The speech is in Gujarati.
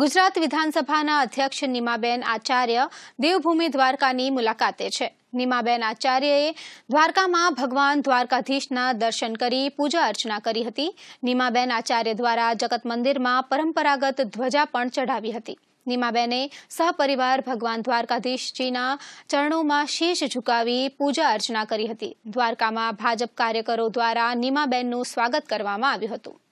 ગુજરાત વિધાનસભાના અધ્યક્ષ નિમાબેન આચાર્ય દેવભૂમિ દ્વારકાની મુલાકાતે છે નિમાબેન આચાર્યએ દ્વારકામાં ભગવાન દ્વારકાધીશના દર્શન કરી પૂજા અર્ચના કરી હતી નિમાબેન આચાર્ય દ્વારા જગત મંદિરમાં પરંપરાગત ધ્વજા પણ ચઢાવી હતી નિમાબેને સહપરિવાર ભગવાન દ્વારકાધીશજીના ચરણોમાં શીશ ઝુકાવી પૂજા અર્ચના કરી હતી દ્વારકામાં ભાજપ કાર્યકરો દ્વારા નિમાબેનનું સ્વાગત કરવામાં આવ્યું હતું